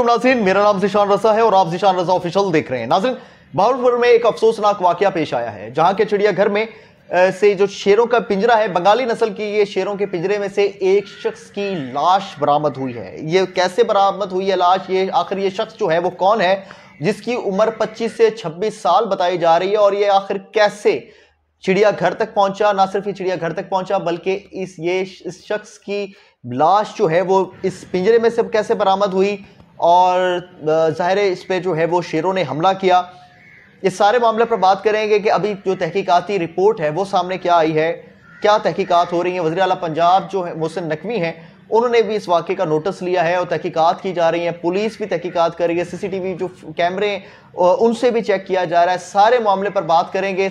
नाजीन मेरा नाम जिशान रसा है और आप जिशान रसा ऑफिशियल देख रहे हैं नाजिन भावलपुर में एक अफसोसनाक वाक्य पेश आया है जहां के चिड़ियाघर में से जो शेरों का पिंजरा है बंगाली नस्ल की ये शेरों के पिंजरे में से एक शख्स की लाश बरामद हुई है ये कैसे बरामद हुई है लाश ये आखिर ये शख्स जो है वो कौन है जिसकी उम्र 25 से 26 साल बताई जा रही है और ये आखिर कैसे चिड़ियाघर तक पहुंचा ना सिर्फ ये चिड़ियाघर तक पहुंचा बल्कि इस ये इस शख्स की लाश जो है वो इस पिंजरे में से कैसे बरामद हुई और ज़ाहिर इस पर जो है वो शेरों ने हमला किया इस सारे मामले पर बात करेंगे कि अभी जो तहकीकती रिपोर्ट है वो सामने क्या आई है क्या तहकीकात हो रही है वजी अला पंजाब जो है मोहसिन नकवी हैं उन्होंने भी इस वाक़े का नोटिस लिया है और तहकीकात की जा रही है पुलिस भी तहकीकात कर रही है सीसीटीवी जो कैमरे उनसे भी चेक किया जा रहा है सारे मामले पर बात करेंगे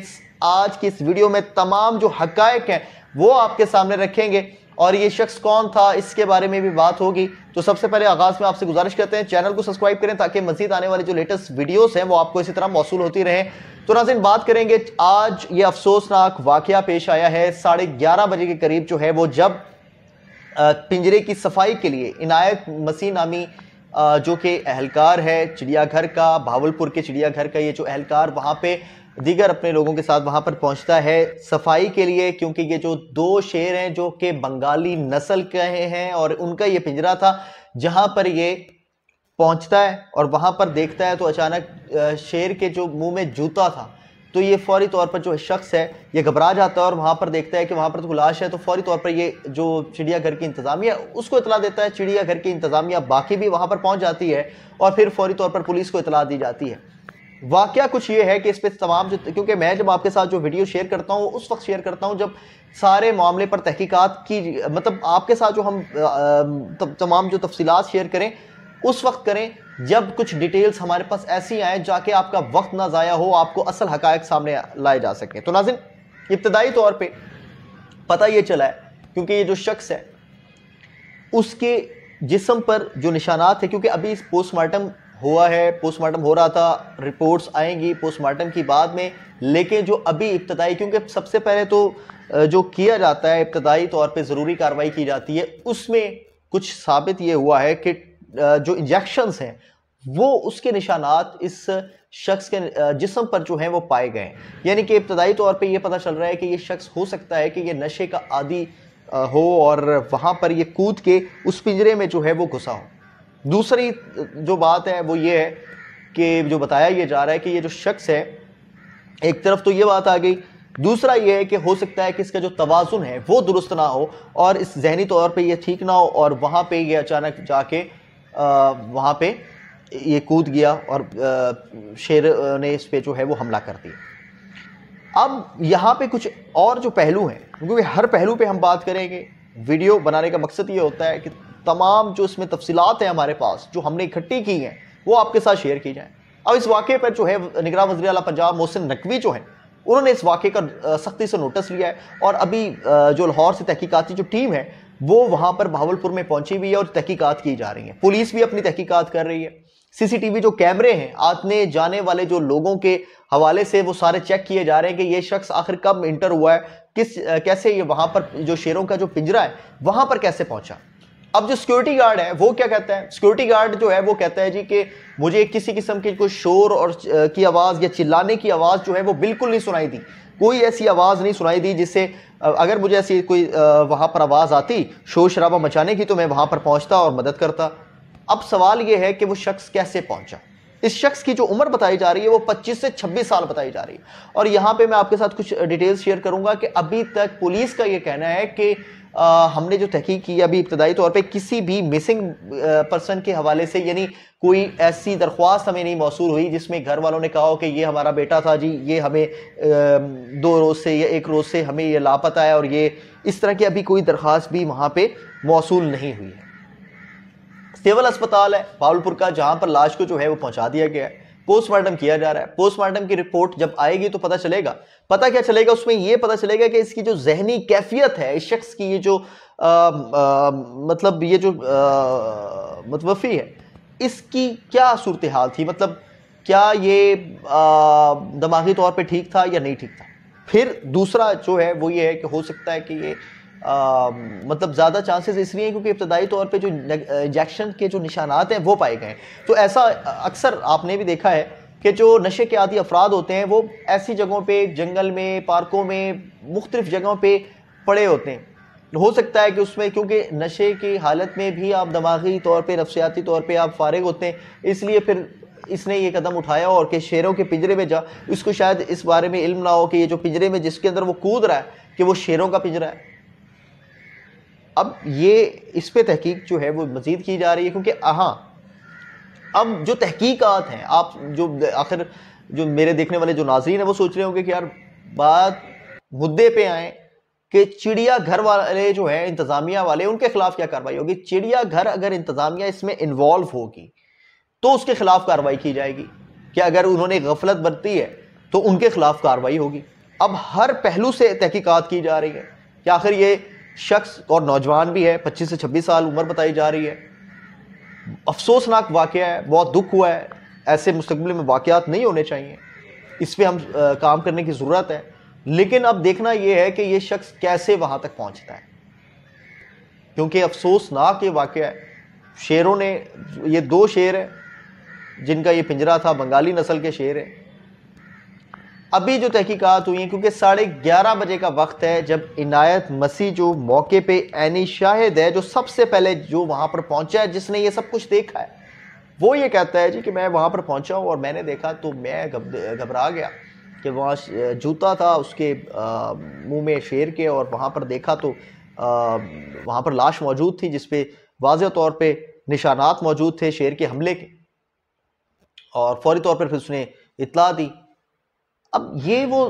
आज की इस वीडियो में तमाम जो हकायक हैं वो आपके सामने रखेंगे और ये शख्स कौन था इसके बारे में भी बात होगी तो सबसे पहले आगाज में आपसे गुजारिश करते हैं चैनल को सब्सक्राइब करें ताकि मजीद आने वाले जो लेटेस्ट वीडियोस हैं वो आपको इसी तरह मौसू होती रहे तो नाजिन बात करेंगे आज ये अफसोसनाक वाक्य पेश आया है साढ़े ग्यारह बजे के करीब जो है वो जब पिंजरे की सफाई के लिए इनायत मसीह नामी जो कि एहलकार है चिड़ियाघर का भावलपुर के चिड़ियाघर का ये जो एहलकार वहाँ पे दीगर अपने लोगों के साथ वहाँ पर पहुँचता है सफाई के लिए क्योंकि ये जो दो शेर हैं जो कि बंगाली नस्ल के हैं और उनका ये पिंजरा था जहाँ पर ये पहुँचता है और वहाँ पर देखता है तो अचानक शेर के जो मुंह में जूता था तो ये फौरी तौर पर जो शख्स है ये घबरा जाता है और वहाँ पर देखता है कि वहाँ पर तो लाश है तो फौरी तौर पर ये जो चिड़ियाघर की इंतज़ामिया उसको इतला देता है चिड़ियाघर की इंतज़ामिया बाकी भी वहाँ पर पहुँच जाती है और फिर फौरी तौर पर पुलिस को इतला दी जाती है वाक्य कुछ ये है कि इस पर तमाम जो क्योंकि मैं जब आपके साथ जो वीडियो शेयर करता हूँ उस वक्त शेयर करता हूँ जब सारे मामले पर तहकीकात की मतलब आपके साथ जो हम तमाम जो तफसीत शेयर करें उस वक्त करें जब कुछ डिटेल्स हमारे पास ऐसी आए जाके आपका वक्त ना ज़ाया हो आपको असल हकायक सामने लाए जा सकें तो नाजिन इब्तदाई तौर पर पता ये चला है क्योंकि ये जो शख्स है उसके जिसम पर जो निशानात है क्योंकि अभी इस पोस्टमार्टम हुआ है पोस्टमार्टम हो रहा था रिपोर्ट्स आएंगी पोस्टमार्टम की बाद में लेकिन जो अभी इब्तदाई क्योंकि सबसे पहले तो जो किया जाता है इब्तदाई तौर पे ज़रूरी कार्रवाई की जाती है उसमें कुछ साबित ये हुआ है कि जो इंजेक्शन हैं वो उसके निशानात इस शख्स के जिसम पर जो हैं वो पाए गए हैं यानी कि इब्तदाई तौर पर यह पता चल रहा है कि ये शख्स हो सकता है कि ये नशे का आदि हो और वहाँ पर ये कूद के उस पिंजरे में जो है वो घुसा हो दूसरी जो बात है वो ये है कि जो बताया ये जा रहा है कि ये जो शख्स है एक तरफ तो ये बात आ गई दूसरा ये है कि हो सकता है कि इसका जो तोज़ुन है वो दुरुस्त ना हो और इस जहनी तौर पे ये ठीक ना हो और वहाँ पे ये अचानक जाके वहाँ पे ये कूद गया और आ, शेर ने इस पर जो है वो हमला कर दिया अब यहाँ पे कुछ और जो पहलू हैं क्योंकि हर पहलू पे हम बात करेंगे वीडियो बनाने का मकसद ये होता है कि तमाम जो इसमें तफसीत हैं हमारे पास जो हमने इकट्ठी की हैं वो आपके साथ शेयर की जाएँ अब इस वाक़े पर जो है निगरान वजी अला पंजाब मोहसिन नकवी जो है उन्होंने इस वाक़े का सख्ती से नोटिस लिया है और अभी जो लाहौर से तहकीकती जो टीम है वो वहाँ पर भावलपुर में पहुँची हुई है और तहकीकत की जा रही है पुलिस भी अपनी तहकीक़त कर रही है सीसीटीवी जो कैमरे हैं आने जाने वाले जो लोगों के हवाले से वो सारे चेक किए जा रहे हैं कि ये शख्स आखिर कब इंटर हुआ है किस कैसे ये वहाँ पर जो शेरों का जो पिंजरा है वहाँ पर कैसे पहुँचा अब जो सिक्योरिटी गार्ड है वो क्या कहता है सिक्योरिटी गार्ड जो है वो कहता है जी कि मुझे किसी किस्म की कोई शोर और की आवाज़ या चिल्लाने की आवाज़ जो है वो बिल्कुल नहीं सुनाई दी कोई ऐसी आवाज़ नहीं सुनाई दी जिससे अगर मुझे ऐसी कोई वहाँ पर आवाज़ आती शोर शराबा मचाने की तो मैं वहाँ पर पहुँचता और मदद करता अब सवाल ये है कि वो शख्स कैसे पहुँचा इस शख्स की जो उम्र बताई जा रही है वो 25 से 26 साल बताई जा रही है और यहाँ पे मैं आपके साथ कुछ डिटेल्स शेयर करूंगा कि अभी तक पुलिस का ये कहना है कि आ, हमने जो तहकीक की अभी इब्तदाई तौर पे किसी भी मिसिंग पर्सन के हवाले से यानी कोई ऐसी दरख्वास्त हमें नहीं मौसू हुई जिसमें घर वालों ने कहा हो कि ये हमारा बेटा था जी ये हमें आ, दो रोज़ से या एक रोज़ से हमें ये लापता है और ये इस तरह की अभी कोई दरख्वास्त भी वहाँ पर मौसू नहीं हुई है सिविल अस्पताल है पावलपुर का जहाँ पर लाश को जो है वो पहुँचा दिया गया है पोस्टमार्टम किया जा रहा है पोस्टमार्टम की रिपोर्ट जब आएगी तो पता चलेगा पता क्या चलेगा उसमें यह पता चलेगा कि इसकी जो जहनी कैफियत है इस शख्स की ये जो आ, आ, मतलब ये जो मतवफ़ी मतलब है इसकी क्या सूरत हाल थी मतलब क्या ये दिमागी तौर पे ठीक था या नहीं ठीक था फिर दूसरा जो है वो ये है कि हो सकता है कि ये आ, मतलब ज़्यादा चांसेस इसलिए हैं क्योंकि इब्तदाई तौर पे जो इंजेक्शन के जो निशानात हैं वो पाए गए तो ऐसा अक्सर आपने भी देखा है कि जो नशे के आदि अफराद होते हैं वो ऐसी जगहों पे जंगल में पार्कों में मुख्तलिफ जगहों पे पड़े होते हैं हो सकता है कि उसमें क्योंकि नशे की हालत में भी आप दिमागी तौर पर नफसियाती तौर पर आप फारग होते हैं इसलिए फिर इसने ये कदम उठाया और कि शेरों के पिंजरे में जा इसको शायद इस बारे में इल्म ना हो कि ये जो पिंजरे में जिसके अंदर वो कूद रहा है कि वो शेरों का पिंजरा है अब ये इस पर तहकीक जो है वो मज़ीद की जा रही है क्योंकि हाँ अब जो तहकीकात हैं आप जो आखिर जो मेरे देखने वाले जो नाजरीन हैं वो सोच रहे होंगे कि यार बात मुद्दे पे आए कि चिड़िया घर वाले जो हैं इंतज़ामिया वाले उनके ख़िलाफ़ क्या कार्रवाई होगी चिड़िया घर अगर इंतज़ामिया इसमें इन्वॉल्व होगी तो उसके ख़िलाफ़ कार्रवाई की जाएगी कि अगर उन्होंने गफलत बरती है तो उनके ख़िलाफ़ कार्रवाई होगी अब हर पहलू से तहकीकात की जा रही है कि आखिर ये शख्स और नौजवान भी है 25 से 26 साल उम्र बताई जा रही है अफसोसनाक वाक़ है बहुत दुख हुआ है ऐसे मुस्तबिल में वाक़ात नहीं होने चाहिए इस पर हम आ, काम करने की ज़रूरत है लेकिन अब देखना यह है कि यह शख्स कैसे वहाँ तक पहुँचता है क्योंकि अफसोसनाक ये वाक़ है शेरों ने ये दो शेर हैं जिनका ये पिंजरा था बंगाली नस्ल के शेर हैं अभी जो तहकीकात हुई हैं क्योंकि साढ़े ग्यारह बजे का वक्त है जब इनायत मसीह जो मौके पे ऐनी शाहिद है जो सबसे पहले जो वहाँ पर पहुँचा है जिसने ये सब कुछ देखा है वो ये कहता है जी कि मैं वहाँ पर पहुँचा हूँ और मैंने देखा तो मैं घबरा गया कि वहाँ जूता था उसके मुँह में शेर के और वहाँ पर देखा तो वहाँ पर लाश मौजूद थी जिसपे वाज तौर पर निशानात मौजूद थे शेर के हमले के और फौरी तौर पर फिर उसने इतला दी अब ये वो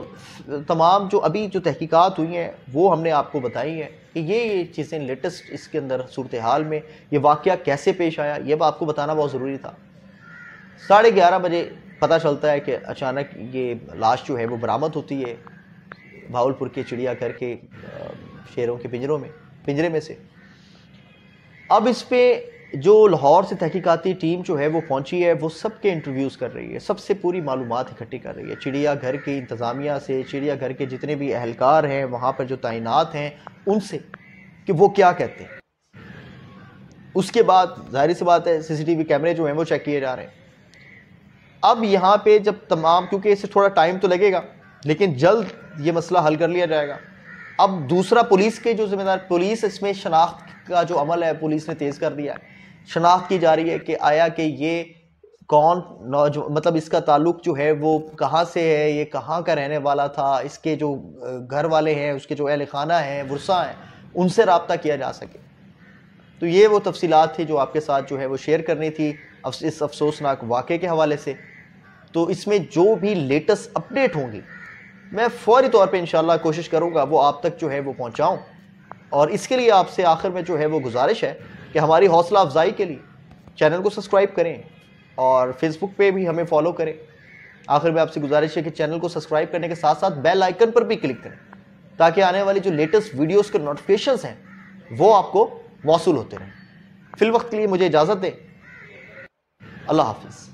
तमाम जो अभी जो तहकीकात हुई हैं वो हमने आपको बताई हैं कि ये ये चीज़ें लेटेस्ट इसके अंदर सूरत हाल में ये वाक़ कैसे पेश आया ये आपको बताना बहुत ज़रूरी था साढ़े ग्यारह बजे पता चलता है कि अचानक ये लाश जो है वो बरामद होती है भावलपुर के चिड़िया घर के शेरों के पिंजरों में पिंजरे में से अब इस पर जो लाहौर से तहकीकती टीम जो है वो पहुंची है वो सबके इंटरव्यूज़ कर रही है सबसे पूरी मालूम इकट्ठी कर रही है चिड़ियाघर की इंतज़ामिया से चिड़ियाघर के जितने भी अहलकार हैं वहाँ पर जो तैनात हैं उनसे कि वो क्या कहते हैं उसके बाद जाहिर सी बात है सीसीटीवी कैमरे जो हैं वो चेक किए जा रहे हैं अब यहाँ पे जब तमाम क्योंकि इससे थोड़ा टाइम तो लगेगा लेकिन जल्द ये मसला हल कर लिया जाएगा अब दूसरा पुलिस के जो जिम्मेदार पुलिस इसमें शनाख्त का जो अमल है पुलिस ने तेज़ कर दिया है शनाख्त की जा रही है कि आया कि ये कौन नौज मतलब इसका ताल्लुक जो है वो कहाँ से है ये कहाँ का रहने वाला था इसके जो घर वाले हैं उसके जो अहल खाना हैं वुरसा हैं उनसे रबता किया जा सके तो ये वो तफसीत थी जो आपके साथ जो है वो शेयर करनी थी इस अफसोसनाक वाक़े के हवाले से तो इसमें जो भी लेटेस्ट अपडेट होंगी मैं फौरी तौर पर इन कोशिश करूँगा वो आप तक जो है वो पहुँचाऊँ और इसके लिए आपसे आखिर में जो है वो गुजारिश है कि हमारी हौसला अफजाई के लिए चैनल को सब्सक्राइब करें और फेसबुक पे भी हमें फॉलो करें आखिर में आपसे गुजारिश है कि चैनल को सब्सक्राइब करने के साथ साथ बेल आइकन पर भी क्लिक करें ताकि आने वाली जो लेटेस्ट वीडियोस के नोटिफिकेशन हैं वो आपको मौसू होते रहें फिल वक्त के लिए मुझे इजाज़त दें अल्लाह हाफिज़